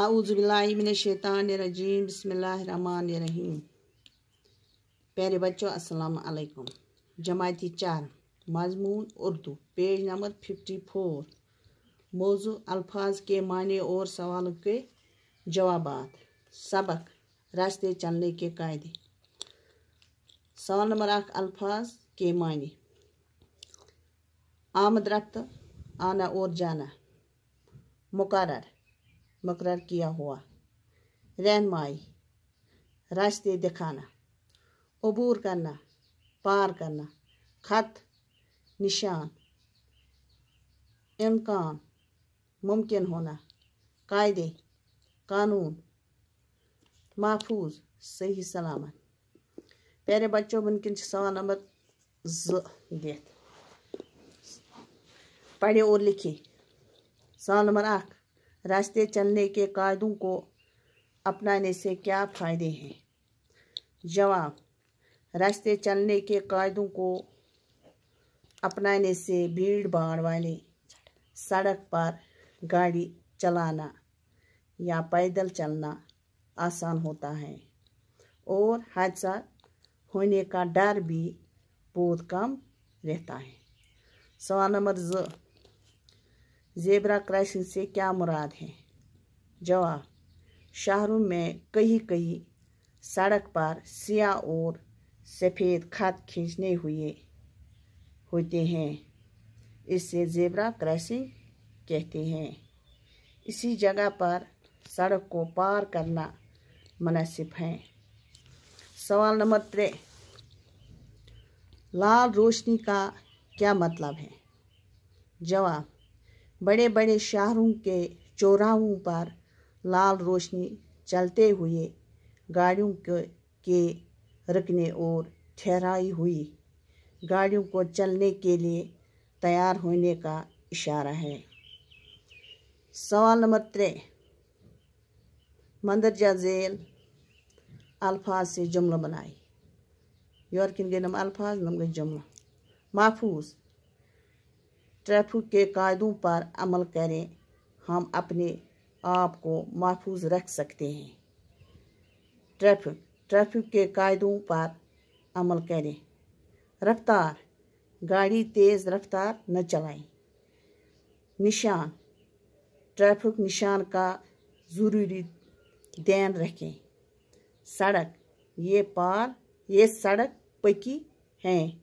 आउज़बिल्लाशैतानरजीम बसमीम प्यारे बच्चों अस्सलाम वालेकुम जमाती चार मजमून Urdu page number fifty four मौजू अल्फाज के माने और सवाल के जवाब सबक रास्ते चलने के कायदे सवाल नंबर आठ अल्फाज के माने आमद रफ्त आना और जाना मुकर मकरर किया हुआ रहनमाई रास्ते दिखाना अबूर करना पार करना खत निशान इम्कान मुमकिन होना कायदे कानून महफूज सही सलामत प्यारे बच्चों मुमकिन सवाल नंबर जे पढ़े और लिखे सवाल नंबर अख रास्ते चलने के कायदों को अपनाने से क्या फ़ायदे हैं जवाब रास्ते चलने के कायदों को अपनाने से भीड़ भाड़ वाले सड़क पर गाड़ी चलाना या पैदल चलना आसान होता है और हादसा होने का डर भी बहुत कम रहता है सवाल नंबर जो ज़ेबरा क्रॉसिंग से क्या मुराद है जवाब शहरों में कहीं कहीं सड़क पर सियाह और सफ़ेद खत खींचने हुए होते हैं इसे ज़ेबरा क्रॉसिंग कहते हैं इसी जगह पर सड़क को पार करना मुनासिब है सवाल नंबर त्रे लाल रोशनी का क्या मतलब है जवाब बड़े बड़े शहरों के चौराहों पर लाल रोशनी चलते हुए गाड़ियों के, के रुकने और ठहराई हुई गाड़ियों को चलने के लिए तैयार होने का इशारा है सवाल नंबर त्रे मंदरजा जेल अल्फाज से जुमला बनाए यौरकिन गए नम अल्फाज नम गए जुमला महफूज ट्रैफिक के कायदों पर अमल करें हम अपने आप को महफूज रख सकते हैं ट्रैफिक ट्रैफिक के कायदों पर अमल करें रफ्तार गाड़ी तेज़ रफ्तार न चलाएं निशान ट्रैफिक निशान का ज़रूरी ध्यान रखें सड़क ये पार ये सड़क पकी हैं